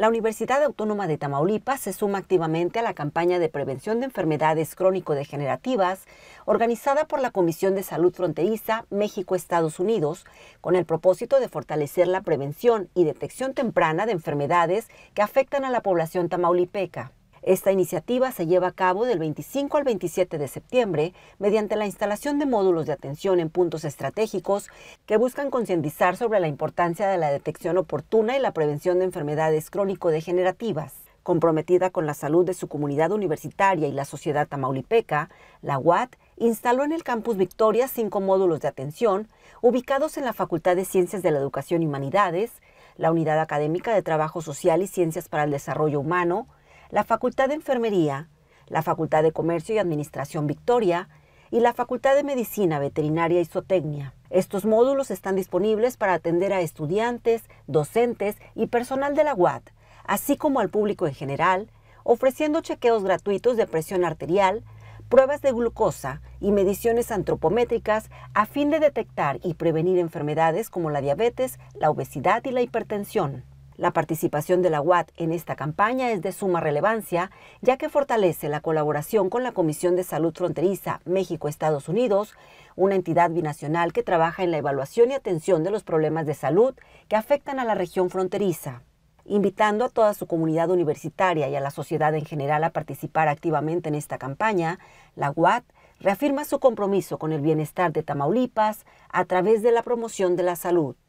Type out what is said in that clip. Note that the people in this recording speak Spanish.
La Universidad Autónoma de Tamaulipas se suma activamente a la campaña de prevención de enfermedades crónico-degenerativas organizada por la Comisión de Salud Fronteriza México-Estados Unidos con el propósito de fortalecer la prevención y detección temprana de enfermedades que afectan a la población tamaulipeca. Esta iniciativa se lleva a cabo del 25 al 27 de septiembre mediante la instalación de módulos de atención en puntos estratégicos que buscan concientizar sobre la importancia de la detección oportuna y la prevención de enfermedades crónico-degenerativas. Comprometida con la salud de su comunidad universitaria y la sociedad tamaulipeca, la UAT instaló en el campus Victoria cinco módulos de atención ubicados en la Facultad de Ciencias de la Educación y Humanidades, la Unidad Académica de Trabajo Social y Ciencias para el Desarrollo Humano, la Facultad de Enfermería, la Facultad de Comercio y Administración Victoria y la Facultad de Medicina Veterinaria y Zootecnia. Estos módulos están disponibles para atender a estudiantes, docentes y personal de la UAT, así como al público en general, ofreciendo chequeos gratuitos de presión arterial, pruebas de glucosa y mediciones antropométricas a fin de detectar y prevenir enfermedades como la diabetes, la obesidad y la hipertensión. La participación de la UAT en esta campaña es de suma relevancia, ya que fortalece la colaboración con la Comisión de Salud Fronteriza México-Estados Unidos, una entidad binacional que trabaja en la evaluación y atención de los problemas de salud que afectan a la región fronteriza invitando a toda su comunidad universitaria y a la sociedad en general a participar activamente en esta campaña, la UAT reafirma su compromiso con el bienestar de Tamaulipas a través de la promoción de la salud.